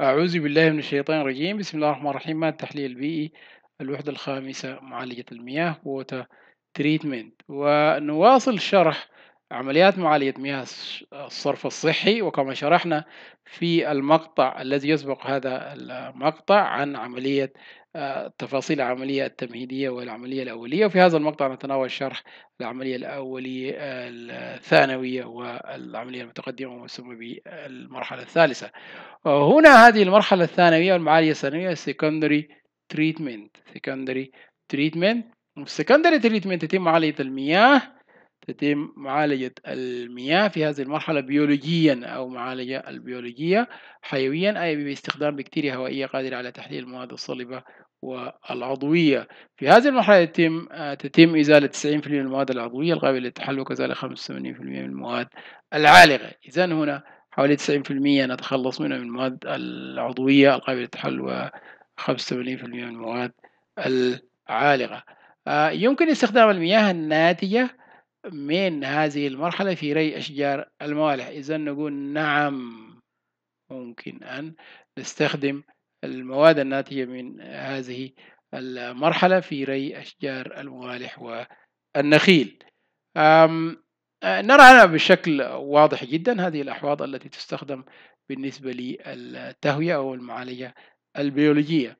أعوذ بالله من الشيطان الرجيم بسم الله الرحمن الرحيم مادة التحليل البيئي الوحدة الخامسة معالجة المياه ووتر تريتمنت ونواصل شرح عمليات معالجة مياه الصرف الصحي وكما شرحنا في المقطع الذي يسبق هذا المقطع عن عملية آه، تفاصيل العملية التمهيدية والعملية الأولية وفي هذا المقطع نتناول شرح العملية الأولية الثانوية والعملية المتقدمة ومسمى بالمرحلة الثالثة هنا هذه المرحلة الثانوية والمعالية الثانوية secondary treatment secondary treatment secondary treatment تتم معالجة المياه تتم معالجة المياه في هذه المرحلة بيولوجيا أو معالجة البيولوجية حيويا أي باستخدام بكتيريا هوائية قادرة على تحليل المواد الصلبة والعضوية في هذه المرحلة يتم آه، تتم إزالة 90% من المواد العضوية القابلة للتحلل وكذلك 85% من المواد العالقة إذا هنا حوالي 90% نتخلص منها من المواد العضوية القابلة للتحلل و 85% من المواد العالقة آه، يمكن استخدام المياه الناتجة من هذه المرحلة في ري أشجار الموالح إذا نقول نعم ممكن أن نستخدم المواد الناتجة من هذه المرحلة في ري أشجار الموالح والنخيل نرى بشكل واضح جدا هذه الأحواض التي تستخدم بالنسبة للتهوية أو المعالجة البيولوجية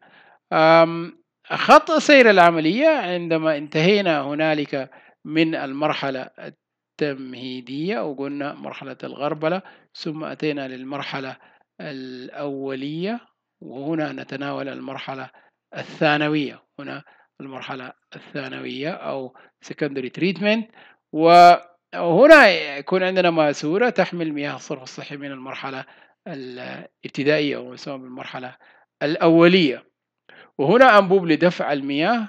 خط سير العملية عندما انتهينا هنالك من المرحلة التمهيدية وقلنا مرحلة الغربلة ثم أتينا للمرحلة الأولية وهنا نتناول المرحلة الثانوية هنا المرحلة الثانوية أو secondary treatment وهنا يكون عندنا ماسورة تحمل مياه الصرف الصحي من المرحلة الابتدائية يسمى بالمرحلة الأولية وهنا أنبوب لدفع المياه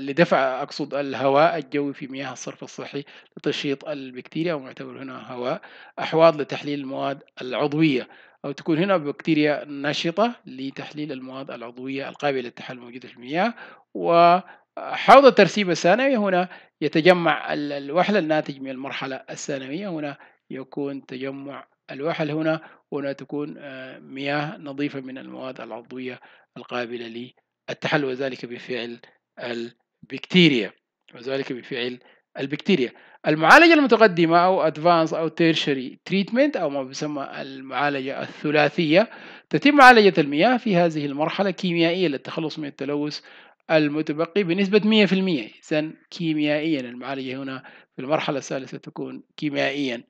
لدفع أقصد الهواء الجوي في مياه الصرف الصحي لتشيط البكتيريا ومعتبر هنا هواء أحواض لتحليل المواد العضوية أو تكون هنا بكتيريا نشطة لتحليل المواد العضوية القابلة للتحلل الموجودة في المياه وحوض الترسيب الثانوي هنا يتجمع الوحل الناتج من المرحلة الثانوية هنا يكون تجمع الوحل هنا هنا تكون آه، مياه نظيفة من المواد العضوية القابلة للتحلل وذلك بفعل بكتيريا وذلك بفعل البكتيريا المعالجة المتقدمة أو أدفانس أو تيرشري تريتمنت أو ما يسمى المعالجة الثلاثية تتم معالجة المياه في هذه المرحلة كيميائيا للتخلص من التلوث المتبقي بنسبة 100% إذا كيميائيا المعالجة هنا في المرحلة الثالثة تكون كيميائيا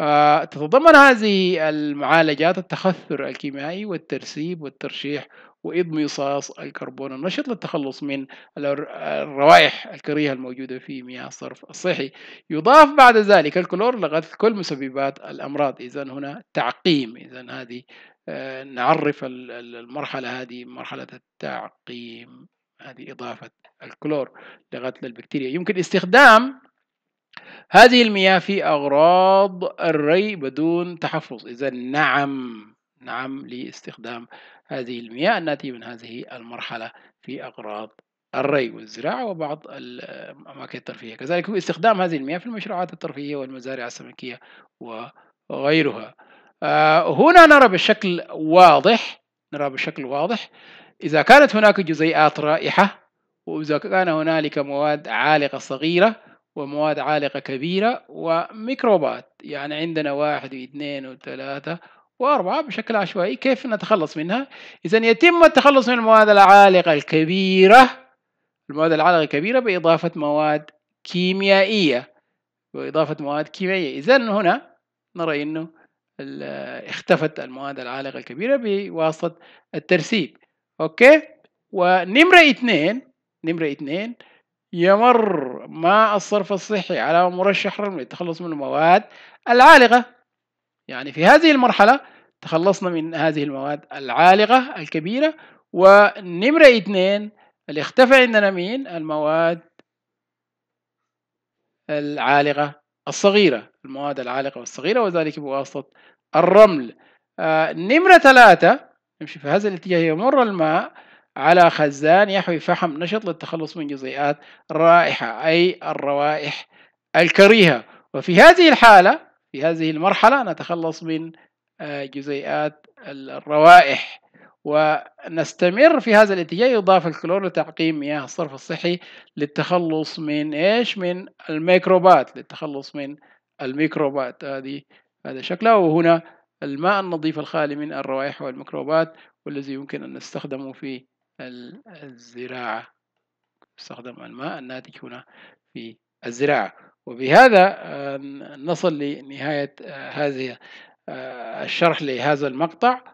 آه، تتضمن هذه المعالجات التخثر الكيميائي والترسيب والترشيح واضمصاص الكربون النشط للتخلص من الروائح الكريهة الموجودة في مياه الصرف الصحي يضاف بعد ذلك الكلور لغث كل مسببات الأمراض إذا هنا تعقيم إذا هذه آه، نعرف المرحلة هذه مرحلة التعقيم هذه إضافة الكلور لغث البكتيريا يمكن استخدام هذه المياه في أغراض الري بدون تحفظ إذا نعم نعم لاستخدام هذه المياه الناتجة من هذه المرحلة في أغراض الري والزراعة وبعض الأماكن الترفيهية كذلك هو استخدام هذه المياه في المشروعات الترفيهية والمزارع السمكية وغيرها آه، هنا نرى بشكل واضح نرى بشكل واضح إذا كانت هناك جزيئات رائحة وإذا كان هنالك مواد عالقة صغيرة ومواد عالقة كبيرة وميكروبات يعني عندنا واحد واثنين وثلاثة وأربعة بشكل عشوائي كيف نتخلص منها إذا يتم التخلص من المواد العالقة الكبيرة المواد العالقة الكبيرة بإضافة مواد كيميائية بإضافة مواد كيميائية إذا هنا نرى أنه اختفت المواد العالقة الكبيرة بواسطة الترسيب أوكي ونمرة اثنين نمرة اثنين يمر ماء الصرف الصحي على مرشح رمل للتخلص من المواد العالقة يعني في هذه المرحلة تخلصنا من هذه المواد العالقة الكبيرة ونمرة اثنين اللي اختفى عندنا مين المواد العالقة الصغيرة المواد العالقة والصغيرة وذلك بواسطة الرمل آه نمرة ثلاثة نمشي في هذا الاتجاه يمر الماء على خزان يحوي فحم نشط للتخلص من جزيئات رائحة أي الروائح الكريهة وفي هذه الحالة في هذه المرحلة نتخلص من آه، جزيئات الروائح ونستمر في هذا الاتجاه يضاف الكلور لتعقيم مياه الصرف الصحي للتخلص من ايش من الميكروبات للتخلص من الميكروبات هذه هذا شكلها وهنا الماء النظيف الخالي من الروائح والميكروبات والذي يمكن أن نستخدمه في الزراعة استخدم الماء الناتج هنا في الزراعة وبهذا آه، نصل لنهاية آه، هذه آه، الشرح لهذا المقطع